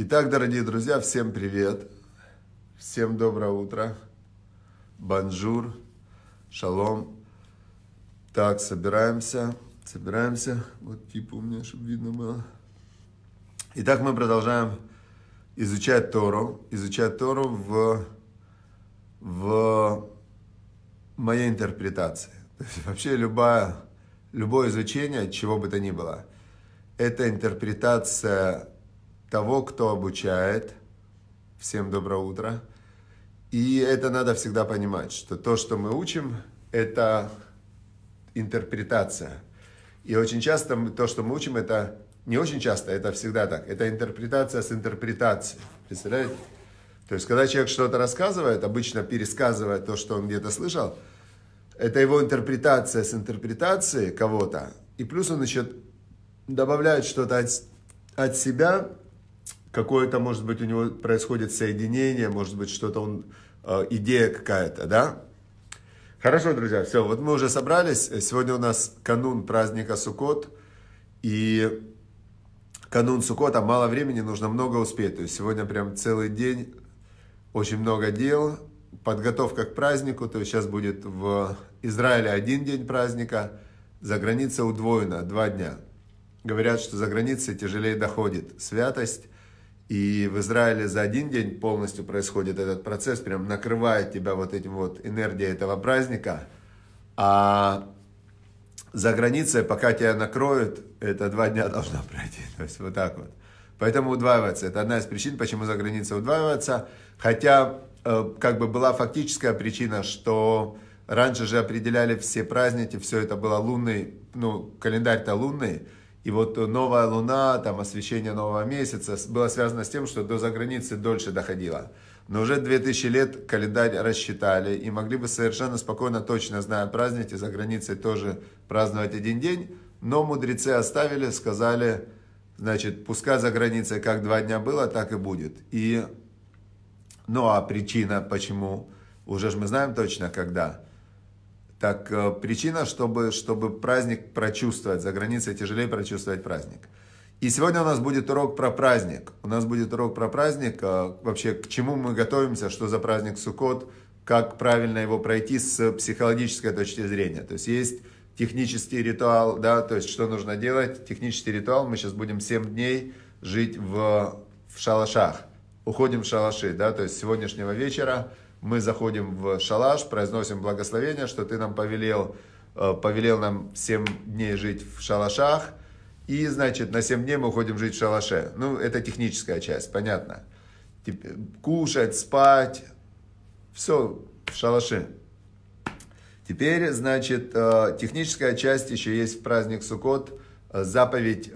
Итак, дорогие друзья, всем привет, всем доброе утро, бонжур, шалом. Так, собираемся, собираемся, вот типа у меня, чтобы видно было. Итак, мы продолжаем изучать Тору, изучать Тору в, в моей интерпретации. То есть вообще любая, любое изучение, чего бы то ни было, это интерпретация того, кто обучает. Всем доброе утро. И это надо всегда понимать, что то, что мы учим, это интерпретация. И очень часто то, что мы учим, это не очень часто, это всегда так. Это интерпретация с интерпретацией. Представляете? То есть, когда человек что-то рассказывает, обычно пересказывая то, что он где-то слышал, это его интерпретация с интерпретацией кого-то. И плюс он еще добавляет что-то от, от себя, какое-то, может быть, у него происходит соединение, может быть, что-то он, э, идея какая-то, да? Хорошо, друзья, все, вот мы уже собрались. Сегодня у нас канун праздника Суккот. И канун Суккота мало времени, нужно много успеть. То есть сегодня прям целый день, очень много дел. Подготовка к празднику, то есть сейчас будет в Израиле один день праздника, за границей удвоено, два дня. Говорят, что за границей тяжелее доходит святость, и в Израиле за один день полностью происходит этот процесс, прям накрывает тебя вот этим вот энергией этого праздника. А за границей, пока тебя накроют, это два дня должно пройти. То есть вот так вот. Поэтому удваивается. Это одна из причин, почему за границей удваивается. Хотя э, как бы была фактическая причина, что раньше же определяли все праздники, все это было лунный, ну, календарь-то лунный, и вот новая луна, там освещение нового месяца было связано с тем, что до заграницы дольше доходило. Но уже 2000 лет календарь рассчитали и могли бы совершенно спокойно, точно зная праздники, за границей тоже праздновать один день. Но мудрецы оставили, сказали, значит, пускай за границей как два дня было, так и будет. И, ну а причина почему, уже же мы знаем точно когда – так, э, причина, чтобы, чтобы праздник прочувствовать. За границей тяжелее прочувствовать праздник. И сегодня у нас будет урок про праздник. У нас будет урок про праздник, э, вообще к чему мы готовимся, что за праздник Суккот, как правильно его пройти с психологической точки зрения. То есть есть технический ритуал, да, то есть что нужно делать. Технический ритуал, мы сейчас будем 7 дней жить в, в шалашах. Уходим в шалаши, да, то есть с сегодняшнего вечера – мы заходим в шалаш, произносим благословение, что ты нам повелел, э, повелел нам 7 дней жить в шалашах, и, значит, на 7 дней мы уходим жить в шалаше. Ну, это техническая часть, понятно. Кушать, спать, все в шалаше. Теперь, значит, э, техническая часть еще есть в праздник Суккот. Э, заповедь,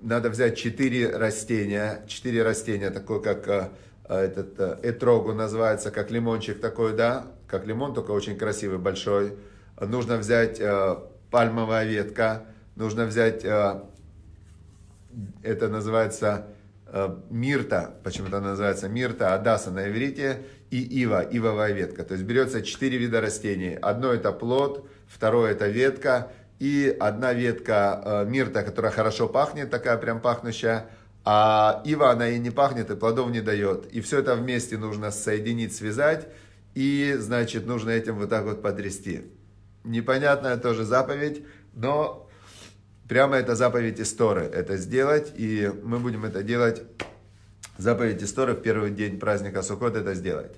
надо взять 4 растения, 4 растения, такое как а этот э, этрогу называется как лимончик такой, да, как лимон, только очень красивый, большой. Нужно взять э, пальмовая ветка, нужно взять, э, это называется э, мирта, почему-то называется мирта, адаса на иврите, и ива, ивовая ветка. То есть берется четыре вида растений. Одно это плод, второе это ветка, и одна ветка э, мирта, которая хорошо пахнет, такая прям пахнущая, а ива она и не пахнет, и плодов не дает. И все это вместе нужно соединить, связать, и, значит, нужно этим вот так вот потрясти. Непонятная тоже заповедь, но прямо это заповедь Исторы, это сделать, и мы будем это делать, заповедь Исторы в первый день праздника Сукот это сделать.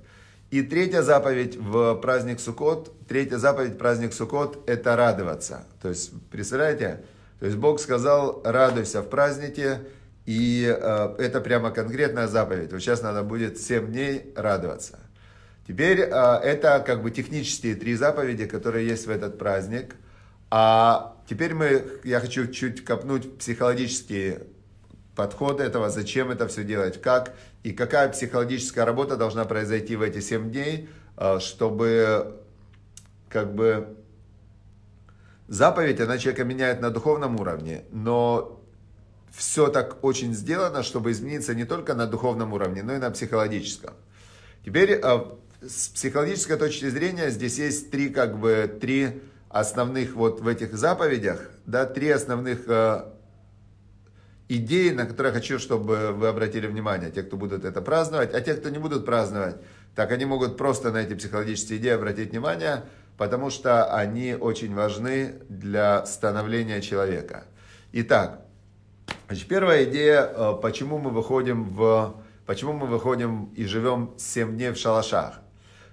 И третья заповедь в праздник Сукот третья заповедь праздник Сукот это радоваться. То есть, представляете, то есть Бог сказал, радуйся в празднике, и э, это прямо конкретная заповедь. Вот сейчас надо будет 7 дней радоваться. Теперь э, это как бы технические три заповеди, которые есть в этот праздник. А теперь мы, я хочу чуть копнуть психологические подходы этого, зачем это все делать, как и какая психологическая работа должна произойти в эти 7 дней, э, чтобы как бы заповедь, она человека меняет на духовном уровне, но все так очень сделано, чтобы измениться не только на духовном уровне, но и на психологическом. Теперь а, с психологической точки зрения здесь есть три, как бы, три основных вот в этих заповедях, да, три основных э, идеи, на которые я хочу, чтобы вы обратили внимание, те, кто будут это праздновать, а те, кто не будут праздновать, так они могут просто на эти психологические идеи обратить внимание, потому что они очень важны для становления человека. Итак, Значит, первая идея, э, почему мы выходим в почему мы выходим и живем 7 дней в шалашах.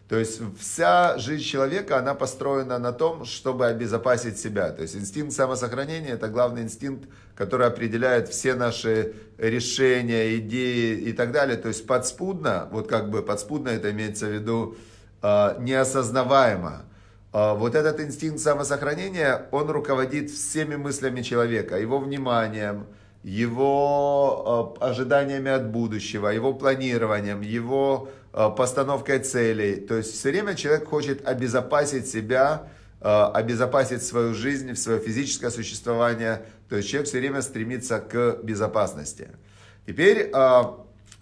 То есть вся жизнь человека, она построена на том, чтобы обезопасить себя. То есть инстинкт самосохранения – это главный инстинкт, который определяет все наши решения, идеи и так далее. То есть подспудно, вот как бы подспудно это имеется в виду э, неосознаваемо. Э, вот этот инстинкт самосохранения, он руководит всеми мыслями человека, его вниманием – его э, ожиданиями от будущего, его планированием, его э, постановкой целей. То есть все время человек хочет обезопасить себя, э, обезопасить свою жизнь, свое физическое существование. То есть человек все время стремится к безопасности. Теперь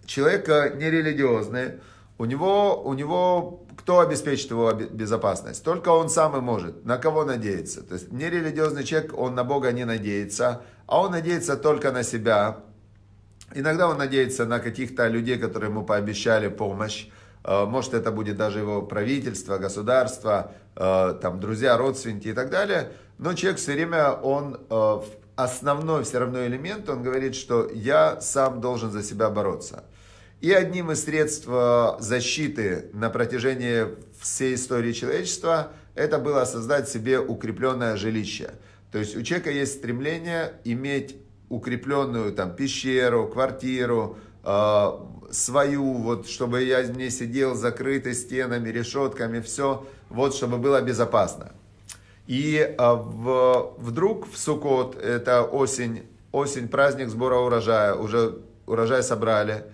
человек нерелигиозный, у него, у него кто обеспечит его безопасность? Только он сам и может. На кого надеяться? То есть нерелигиозный человек, он на Бога не надеется, а он надеется только на себя. Иногда он надеется на каких-то людей, которые ему пообещали помощь. Э, может, это будет даже его правительство, государство, э, там, друзья, родственники и так далее. Но человек все время, он э, основной все равно элемент, он говорит, что я сам должен за себя бороться. И одним из средств защиты на протяжении всей истории человечества это было создать себе укрепленное жилище – то есть у человека есть стремление иметь укрепленную там пещеру, квартиру, э, свою, вот чтобы я не сидел закрытый стенами, решетками, все, вот чтобы было безопасно. И э, в, вдруг в Сукот, это осень, осень, праздник сбора урожая, уже урожай собрали,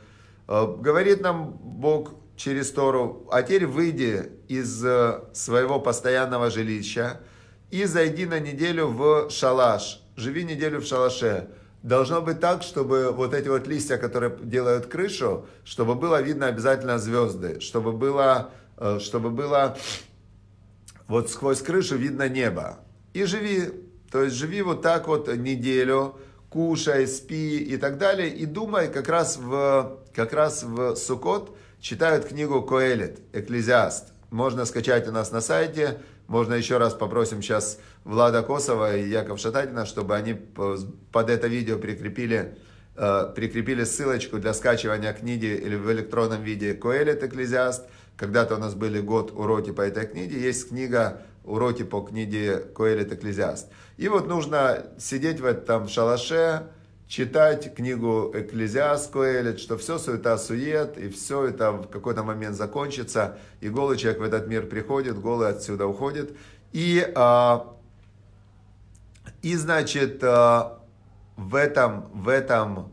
э, говорит нам Бог через Тору, а теперь выйди из э, своего постоянного жилища, и зайди на неделю в шалаш. Живи неделю в шалаше. Должно быть так, чтобы вот эти вот листья, которые делают крышу, чтобы было видно обязательно звезды, чтобы было, э, чтобы было вот сквозь крышу видно небо. И живи, то есть живи вот так вот неделю, кушай, спи и так далее. И думай, как раз в, как раз в Сукот читают книгу Коэлет, Экклезиаст. Можно скачать у нас на сайте. Можно еще раз попросим сейчас Влада Косова и Яков Шататина, чтобы они под это видео прикрепили, э, прикрепили ссылочку для скачивания книги или в электронном виде «Коэлит Экклезиаст». Когда-то у нас были год уроки по этой книге. Есть книга уроки по книге Коэлит Экклезиаст. И вот нужно сидеть в этом шалаше, читать книгу Экклезиаст Куэлит, что все суета-сует, и все это в какой-то момент закончится, и голый человек в этот мир приходит, голый отсюда уходит. И, а, и значит, а, в этом, в этом,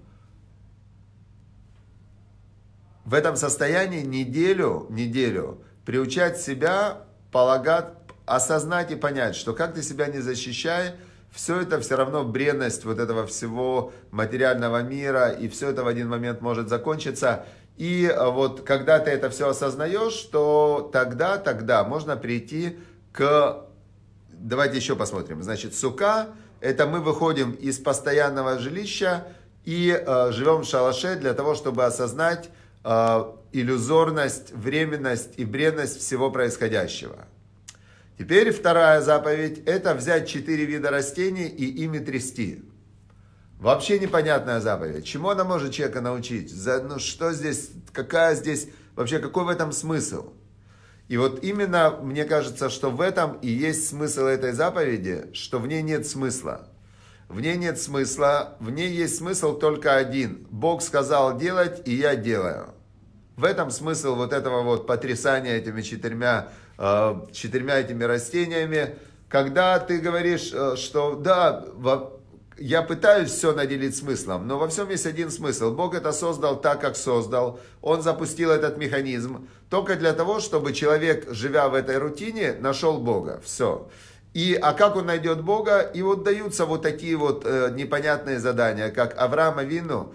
в этом состоянии неделю, неделю приучать себя полагать, осознать и понять, что как ты себя не защищаешь все это все равно бренность вот этого всего материального мира, и все это в один момент может закончиться. И э, вот когда ты это все осознаешь, то тогда, тогда можно прийти к... Давайте еще посмотрим. Значит, сука – это мы выходим из постоянного жилища и э, живем в шалаше для того, чтобы осознать э, иллюзорность, временность и бренность всего происходящего. Теперь вторая заповедь – это взять четыре вида растений и ими трясти. Вообще непонятная заповедь. Чему она может человека научить? За, ну что здесь, какая здесь, вообще какой в этом смысл? И вот именно, мне кажется, что в этом и есть смысл этой заповеди, что в ней нет смысла. В ней нет смысла, в ней есть смысл только один. Бог сказал делать, и я делаю. В этом смысл вот этого вот потрясания этими четырьмя Э, четырьмя этими растениями, когда ты говоришь, э, что да, я пытаюсь все наделить смыслом, но во всем есть один смысл. Бог это создал так, как создал. Он запустил этот механизм только для того, чтобы человек, живя в этой рутине, нашел Бога. Все. И, а как он найдет Бога? И вот даются вот такие вот э, непонятные задания, как Авраама Вину,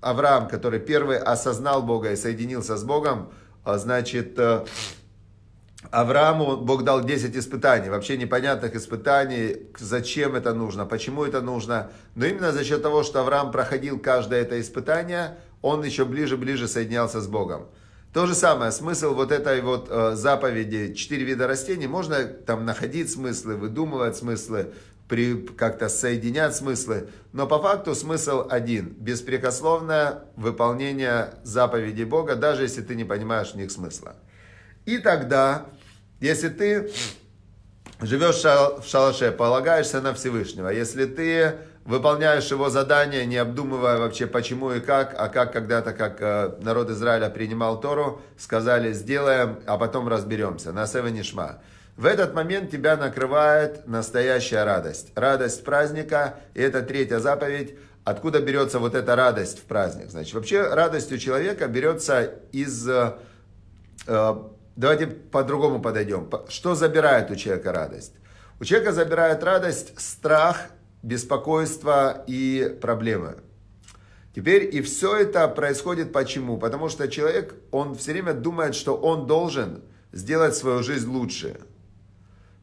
Авраам, который первый осознал Бога и соединился с Богом, а значит, э, Аврааму Бог дал 10 испытаний, вообще непонятных испытаний, зачем это нужно, почему это нужно. Но именно за счет того, что Авраам проходил каждое это испытание, он еще ближе-ближе соединялся с Богом. То же самое, смысл вот этой вот э, заповеди «Четыре вида растений» можно там находить смыслы, выдумывать смыслы, при, как-то соединять смыслы, но по факту смысл один – беспрекословное выполнение заповедей Бога, даже если ты не понимаешь в них смысла. И тогда если ты живешь в шалаше, полагаешься на Всевышнего, если ты выполняешь его задание, не обдумывая вообще почему и как, а как когда-то, как э, народ Израиля принимал Тору, сказали сделаем, а потом разберемся, на Севенишма. В этот момент тебя накрывает настоящая радость. Радость праздника, и это третья заповедь, откуда берется вот эта радость в праздник. Значит, вообще радость у человека берется из э, э, давайте по-другому подойдем. Что забирает у человека радость? У человека забирает радость страх, беспокойство и проблемы. Теперь и все это происходит почему? Потому что человек, он все время думает, что он должен сделать свою жизнь лучше.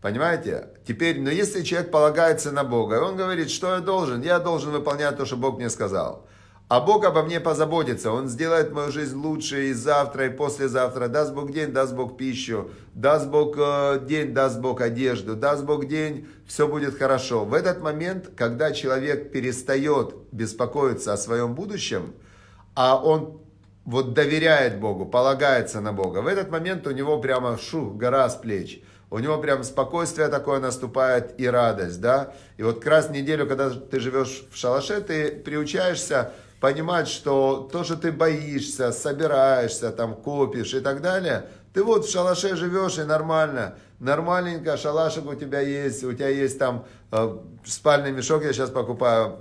Понимаете? Теперь, но если человек полагается на Бога, и он говорит, что я должен? Я должен выполнять то, что Бог мне сказал. А Бог обо мне позаботится. Он сделает мою жизнь лучше и завтра, и послезавтра. Даст Бог день, даст Бог пищу. Даст Бог э, день, даст Бог одежду. Даст Бог день, все будет хорошо. В этот момент, когда человек перестает беспокоиться о своем будущем, а он вот доверяет Богу, полагается на Бога, в этот момент у него прямо шу, гора с плеч. У него прям спокойствие такое наступает и радость, да. И вот как раз неделю, когда ты живешь в шалаше, ты приучаешься понимать, что то, что ты боишься, собираешься, там, копишь и так далее, ты вот в шалаше живешь и нормально, нормальненько, шалашик у тебя есть, у тебя есть там э, спальный мешок, я сейчас покупаю,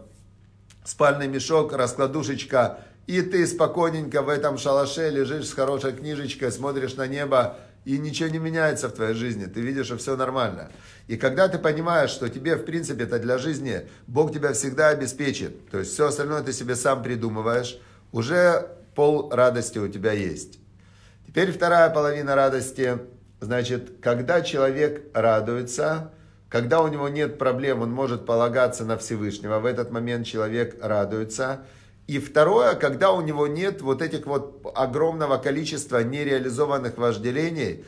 спальный мешок, раскладушечка, и ты спокойненько в этом шалаше лежишь с хорошей книжечкой, смотришь на небо, и ничего не меняется в твоей жизни. Ты видишь, что все нормально. И когда ты понимаешь, что тебе, в принципе, это для жизни, Бог тебя всегда обеспечит. То есть все остальное ты себе сам придумываешь. Уже пол радости у тебя есть. Теперь вторая половина радости. Значит, когда человек радуется, когда у него нет проблем, он может полагаться на Всевышнего. В этот момент человек радуется – и второе, когда у него нет вот этих вот огромного количества нереализованных вожделений,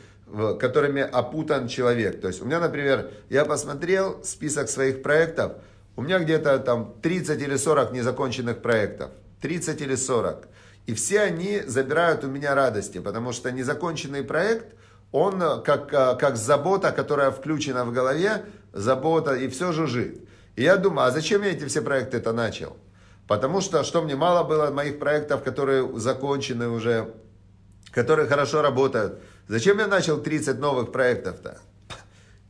которыми опутан человек. То есть у меня, например, я посмотрел список своих проектов, у меня где-то там 30 или 40 незаконченных проектов. 30 или 40. И все они забирают у меня радости, потому что незаконченный проект, он э, как, э, как забота, которая включена в голове, забота и все жужжит. И я думаю, а зачем я эти все проекты-то начал? Потому что, что мне мало было моих проектов, которые закончены уже, которые хорошо работают. Зачем я начал 30 новых проектов-то?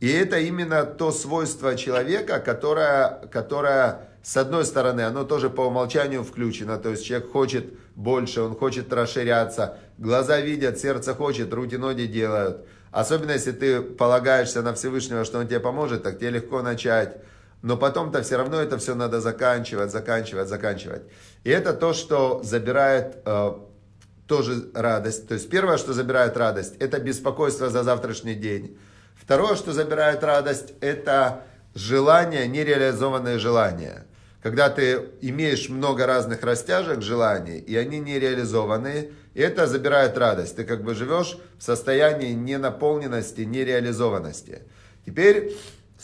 И это именно то свойство человека, которое, которое, с одной стороны, оно тоже по умолчанию включено. То есть человек хочет больше, он хочет расширяться. Глаза видят, сердце хочет, руки, ноги делают. Особенно, если ты полагаешься на Всевышнего, что он тебе поможет, так тебе легко начать но потом-то все равно это все надо заканчивать, заканчивать, заканчивать. И это то, что забирает э, тоже радость. То есть первое, что забирает радость, это беспокойство за завтрашний день. Второе, что забирает радость, это желание, нереализованное желание. Когда ты имеешь много разных растяжек желаний, и они нереализованы, это забирает радость. Ты как бы живешь в состоянии ненаполненности, нереализованности. Теперь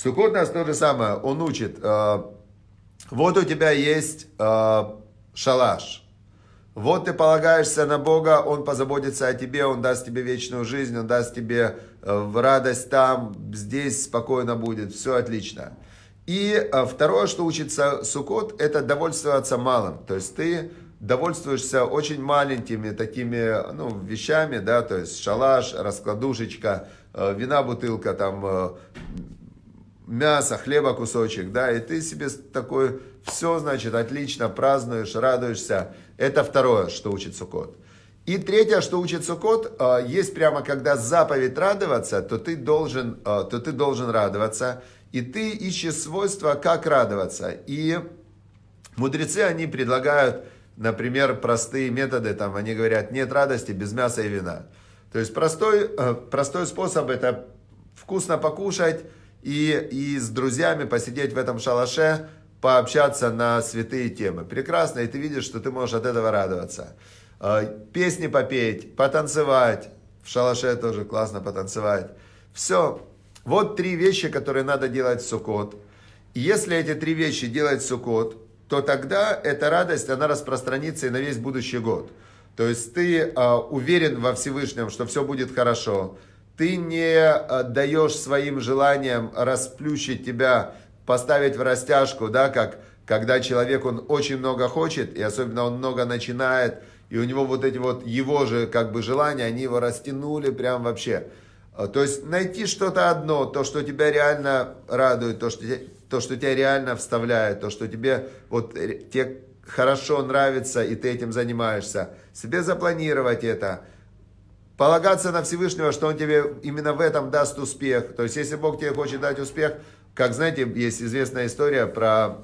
Сукот нас то же самое, он учит, э, вот у тебя есть э, шалаш, вот ты полагаешься на Бога, Он позаботится о тебе, Он даст тебе вечную жизнь, Он даст тебе э, радость там, здесь спокойно будет, все отлично. И э, второе, что учится Сукот, это довольствоваться малым, то есть ты довольствуешься очень маленькими такими ну, вещами, да, то есть шалаш, раскладушечка, э, вина бутылка, там, э, мяса, хлеба кусочек, да, и ты себе такое все, значит, отлично празднуешь, радуешься. Это второе, что учит Сукот. И третье, что учит Сукот, а, есть прямо, когда заповедь радоваться, то ты должен, а, то ты должен радоваться, и ты ищешь свойства, как радоваться. И мудрецы, они предлагают, например, простые методы, там, они говорят, нет радости без мяса и вина. То есть простой, э, простой способ это вкусно покушать, и, и с друзьями посидеть в этом шалаше, пообщаться на святые темы. Прекрасно, и ты видишь, что ты можешь от этого радоваться. Э, песни попеть, потанцевать. В шалаше тоже классно потанцевать. Все. Вот три вещи, которые надо делать в Суккот. Если эти три вещи делать в Суккот, то тогда эта радость, она распространится и на весь будущий год. То есть ты э, уверен во Всевышнем, что все будет хорошо ты не э, даешь своим желаниям расплющить тебя, поставить в растяжку, да, как когда человек, он очень много хочет, и особенно он много начинает, и у него вот эти вот его же как бы желания, они его растянули прям вообще. Э, то есть найти что-то одно, то, что тебя реально радует, то, что, то, что тебя реально вставляет, то, что тебе вот те хорошо нравится, и ты этим занимаешься. Себе запланировать это, полагаться на Всевышнего, что Он тебе именно в этом даст успех. То есть, если Бог тебе хочет дать успех, как знаете, есть известная история про...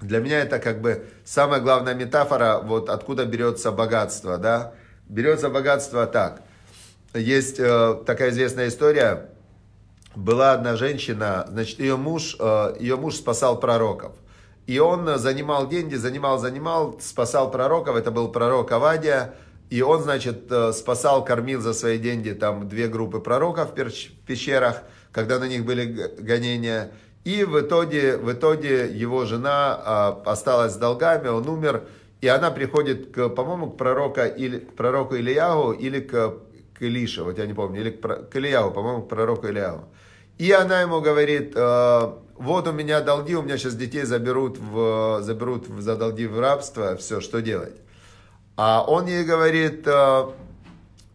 Для меня это как бы самая главная метафора, вот откуда берется богатство, да? Берется богатство так. Есть э, такая известная история. Была одна женщина, значит, ее муж, э, ее муж спасал пророков. И он занимал деньги, занимал, занимал, спасал пророков. Это был пророк Авадия. И он, значит, э, спасал, кормил за свои деньги там две группы пророков в пещерах, когда на них были гонения. И в итоге, в итоге его жена а, осталась с долгами, он умер. И она приходит, к, по-моему, к, пророку или, к пророку Ильяу или к, к Илише, вот я не помню, или к, к Ильяу, по-моему, к пророку Ильяу. И она ему говорит, э, вот у меня долги, у меня сейчас детей заберут, в, заберут за долги в рабство, все, что делать? А он ей говорит, э,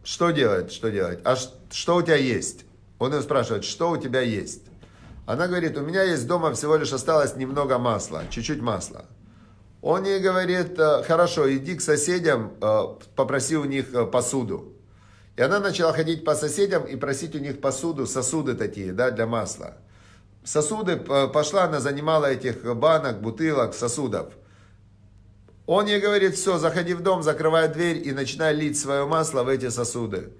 что делать, что делать, а что у тебя есть? Он ее спрашивает, что у тебя есть? Она говорит, у меня есть дома всего лишь осталось немного масла, чуть-чуть масла. Он ей говорит, э, хорошо, иди к соседям, э, попроси у них посуду. И она начала ходить по соседям и просить у них посуду, сосуды такие, да, для масла. Сосуды пошла, она занимала этих банок, бутылок, сосудов. Он ей говорит, все, заходи в дом, закрывай дверь и начинай лить свое масло в эти сосуды.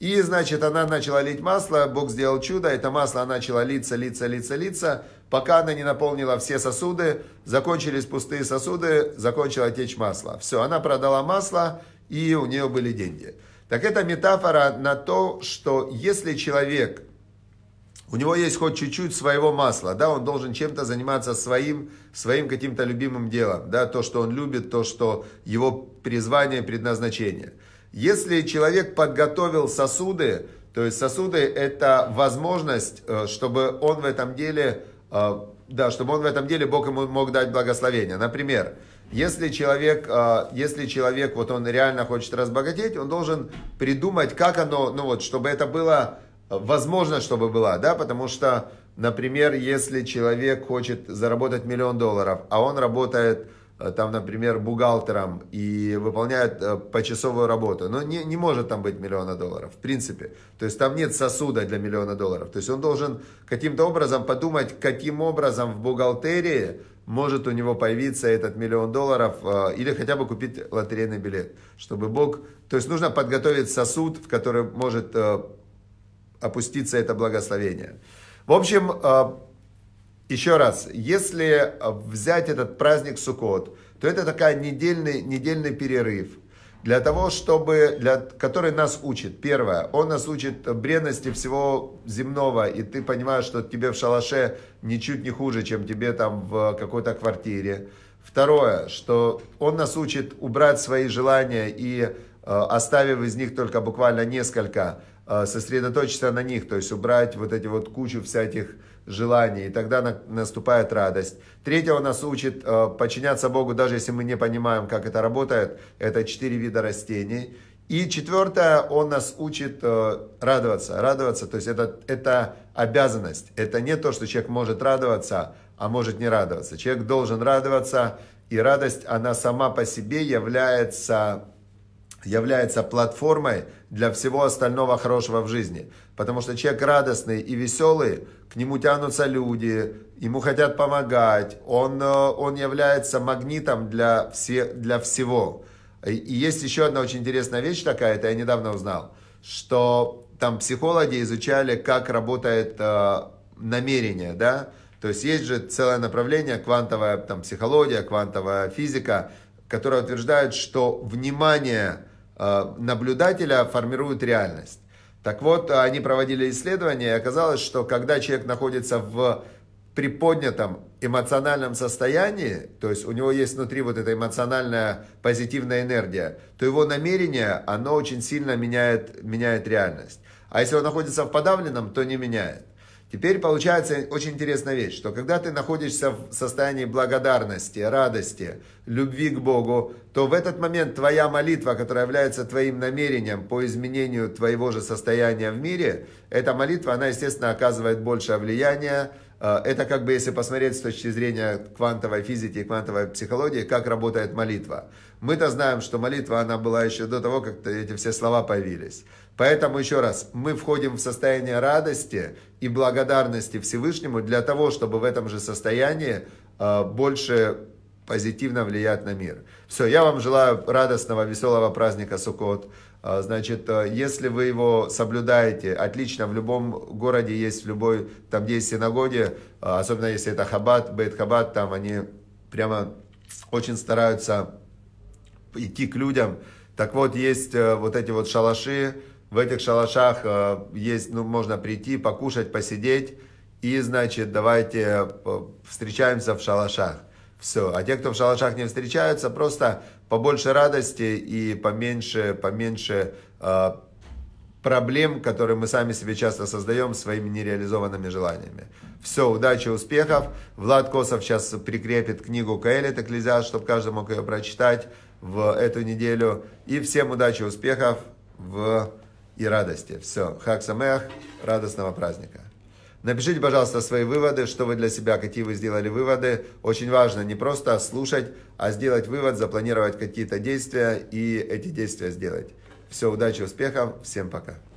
И, значит, она начала лить масло, Бог сделал чудо, это масло она начала литься, литься, литься, литься, пока она не наполнила все сосуды, закончились пустые сосуды, закончила течь масло. Все, она продала масло, и у нее были деньги. Так это метафора на то, что если человек у него есть хоть чуть-чуть своего масла, да, он должен чем-то заниматься своим, своим каким-то любимым делом, да, то, что он любит, то, что его призвание, предназначение. Если человек подготовил сосуды, то есть сосуды это возможность, э, чтобы он в этом деле, э, да, чтобы он в этом деле Бог ему мог дать благословение. Например, если человек, э, если человек вот он реально хочет разбогатеть, он должен придумать, как оно, ну вот, чтобы это было возможно, чтобы была, да, потому что, например, если человек хочет заработать миллион долларов, а он работает э, там, например, бухгалтером и выполняет э, почасовую работу, но не, не может там быть миллиона долларов, в принципе. То есть там нет сосуда для миллиона долларов. То есть он должен каким-то образом подумать, каким образом в бухгалтерии может у него появиться этот миллион долларов э, или хотя бы купить лотерейный билет, чтобы Бог... То есть нужно подготовить сосуд, в который может опуститься это благословение. В общем, э, еще раз, если э, взять этот праздник Суккот, то это такая недельный, недельный перерыв, для того, чтобы, для, который нас учит. Первое, он нас учит бренности всего земного, и ты понимаешь, что тебе в шалаше ничуть не хуже, чем тебе там в какой-то квартире. Второе, что он нас учит убрать свои желания и э, оставив из них только буквально несколько, Э, сосредоточиться на них, то есть убрать вот эти вот кучу всяких желаний, и тогда на, наступает радость. Третье он нас учит э, подчиняться Богу, даже если мы не понимаем, как это работает. Это четыре вида растений. И четвертое, он нас учит э, радоваться. Радоваться, то есть это, это обязанность. Это не то, что человек может радоваться, а может не радоваться. Человек должен радоваться, и радость, она сама по себе является является платформой для всего остального хорошего в жизни. Потому что человек радостный и веселый, к нему тянутся люди, ему хотят помогать, он, э, он является магнитом для, все, для всего. И есть еще одна очень интересная вещь такая, это я недавно узнал, что там психологи изучали, как работает э, намерение, да, то есть есть же целое направление, квантовая там, психология, квантовая физика, которая утверждает, что внимание Э, наблюдателя формируют реальность. Так вот, они проводили исследование, и оказалось, что когда человек находится в приподнятом эмоциональном состоянии, то есть у него есть внутри вот эта эмоциональная позитивная энергия, то его намерение, оно очень сильно меняет, меняет реальность. А если он находится в подавленном, то не меняет. Теперь получается очень интересная вещь, что когда ты находишься в состоянии благодарности, радости, любви к Богу, то в этот момент твоя молитва, которая является твоим намерением по изменению твоего же состояния в мире, эта молитва, она, естественно, оказывает большее влияние Э, это как бы, если посмотреть с точки зрения квантовой физики и квантовой психологии, как работает молитва. Мы-то знаем, что молитва, она была еще до того, как эти все слова появились. Поэтому, еще раз, мы входим в состояние радости и благодарности Всевышнему для того, чтобы в этом же состоянии э, больше позитивно влиять на мир. Все, я вам желаю радостного, веселого праздника Суккот. А, значит, э, если вы его соблюдаете, отлично, в любом городе есть, в любой, там где есть синагоги, а, особенно если это Хаббат, Бейт Хаббат, там они прямо очень стараются идти к людям. Так вот, есть э, вот эти вот шалаши, в этих шалашах э, есть, ну, можно прийти, покушать, посидеть, и, значит, давайте встречаемся в шалашах. Все. А те, кто в шалашах не встречаются, просто побольше радости и поменьше, поменьше э, проблем, которые мы сами себе часто создаем своими нереализованными желаниями. Все, удачи, успехов. Влад Косов сейчас прикрепит книгу Каэлит таклизя, чтобы каждый мог ее прочитать в эту неделю. И всем удачи, успехов в... и радости. Все, хак самех, радостного праздника. Напишите, пожалуйста, свои выводы, что вы для себя, какие вы сделали выводы. Очень важно не просто слушать, а сделать вывод, запланировать какие-то действия и эти действия сделать. Все, удачи, успехов, всем пока.